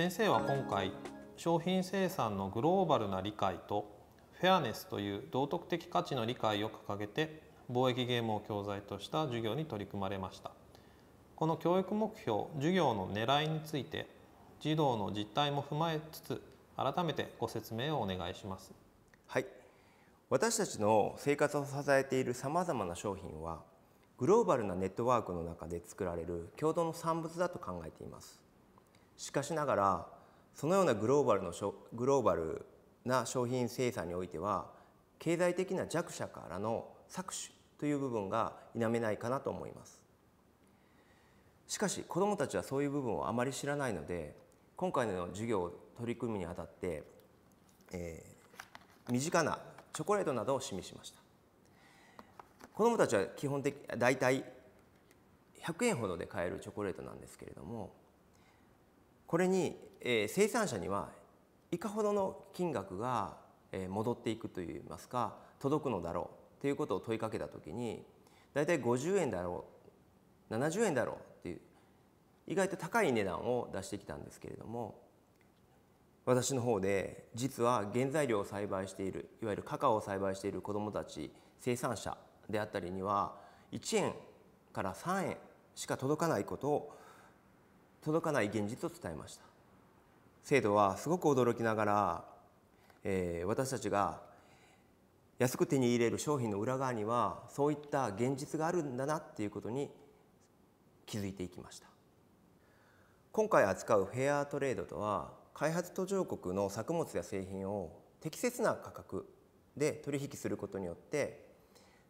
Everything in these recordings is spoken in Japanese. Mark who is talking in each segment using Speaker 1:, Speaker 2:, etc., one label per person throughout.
Speaker 1: 先生は今回商品生産のグローバルな理解とフェアネスという道徳的価値の理解を掲げて貿易ゲームを教材とした授業に取り組まれましたこの教育目標授業の狙いについて児童の実態も踏まえつつ改めてご説明をお願いしますはい私たちの生活を支えているさまざまな商品はグローバルなネットワークの中で作られる共同の産物だと考えていますしかしながらそのようなグローバルのグローバルな商品生産においては経済的な弱者からの搾取という部分が否めないかなと思いますしかし子どもたちはそういう部分をあまり知らないので今回の授業を取り組むにあたって、えー、身近なチョコレートなどを示しました子どもたちは基本的大体100円ほどで買えるチョコレートなんですけれどもこれに、えー、生産者にはいかほどの金額が戻っていくといいますか届くのだろうということを問いかけた時に大体50円だろう70円だろうっていう意外と高い値段を出してきたんですけれども私の方で実は原材料を栽培しているいわゆるカカオを栽培している子どもたち生産者であったりには1円から3円しか届かないことを届かない現実を伝えました生徒はすごく驚きながら、えー、私たちが安く手に入れる商品の裏側にはそういった現実があるんだなっていうことに気づいていきました今回扱うフェアトレードとは開発途上国の作物や製品を適切な価格で取引することによって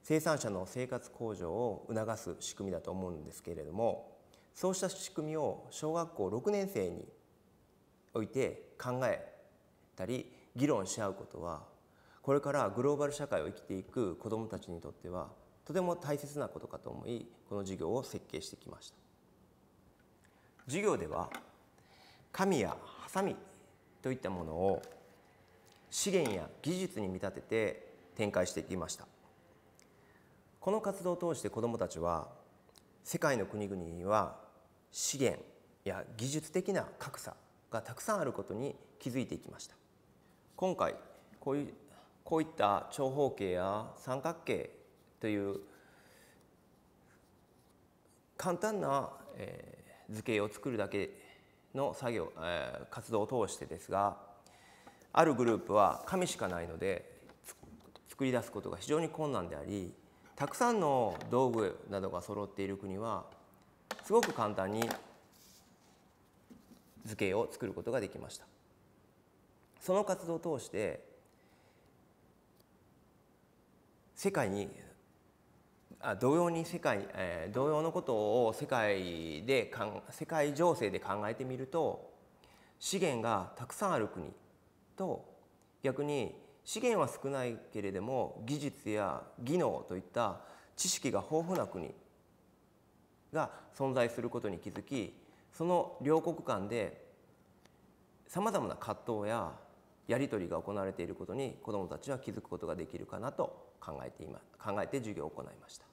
Speaker 1: 生産者の生活向上を促す仕組みだと思うんですけれどもそうした仕組みを小学校6年生において考えたり議論し合うことはこれからグローバル社会を生きていく子どもたちにとってはとても大切なことかと思いこの授業を設計してきました授業では紙やハサミといったものを資源や技術に見立てて展開してきましたこの活動を通して子どもたちは世界の国々には資源や技術的な格差がたくさんあることに気づいていきました今回こういうこういった長方形や三角形という簡単な、え図形を作るだけの作業、え活動を通してですがあるグループは紙しかないので作り出すことが非常に困難でありたくさんの道具などが揃っている国はすごく簡単に図形を作ることができました。その活動を通して世界にあ同様に世界、えー、同様のことを世界でかん世界情勢で考えてみると資源がたくさんある国と逆に資源は少ないけれども技術や技能といった知識が豊富な国が存在することに気づきその両国間でさまざまな葛藤ややり取りが行われていることに子どもたちは気づくことができるかなと考えて今考えて授業を行いました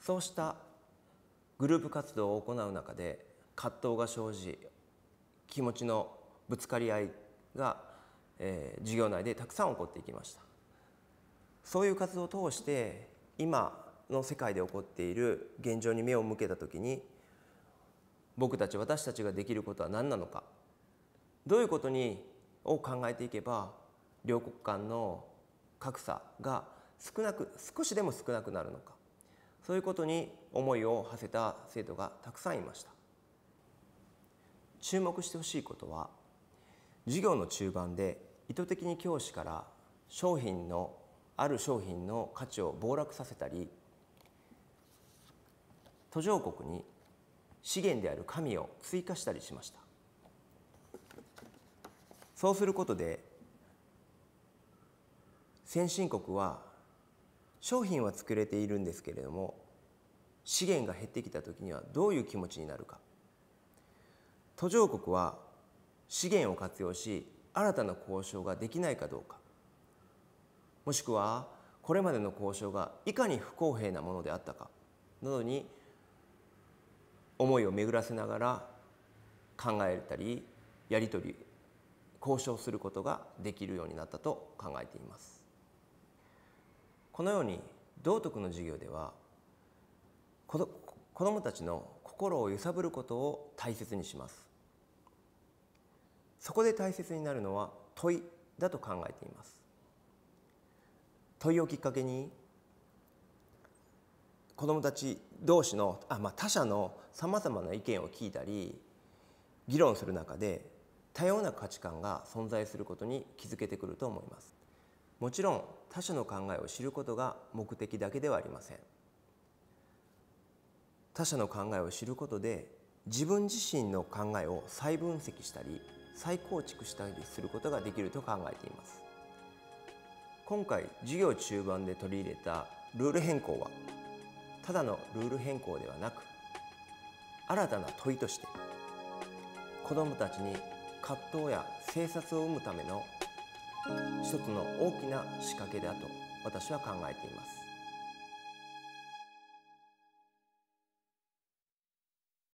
Speaker 1: そうしたグループ活動を行う中で葛藤が生じ気持ちのぶつかり合いが、えー、授業内でたくさん起こっていきましたそういう活動を通して今の世界で起こっている現状に目を向けた時に僕たち私たちができることは何なのかどういうことにを考えていけば両国間の格差が少なく少しでも少なくなるのかそういうことに思いを馳せた生徒がたくさんいました注目してほしいことは授業の中盤で意図的に教師から商品のある商品の価値を暴落させたり途上国に資源である神を追加したりしましたそうすることで先進国は商品は作れているんですけれども資源が減ってきた時にはどういう気持ちになるか途上国は資源を活用し新たな交渉ができないかどうかもしくはこれまでの交渉がいかに不公平なものであったかなどに思いを巡らせながら考えたりやり取り交渉することができるようになったと考えていますこのように道徳の授業では子どもたちの心を揺さぶることを大切にしますそこで大切になるのは問いだと考えています問いをきっかけに子どもたち同士のあ、まあ、他者のさまざまな意見を聞いたり議論する中で多様な価値観が存在することに気づけてくると思います。もちろん他者の考えを知ることが目的だけではありません。他者の考えを知ることで自分自身の考えを再分析したり再構築したりすることができると考えています。今回授業中盤で取り入れたルール変更はただのルール変更ではなく新たな問いとして子どもたちに葛藤や生殺を生むための一つの大きな仕掛けだと私は考えています。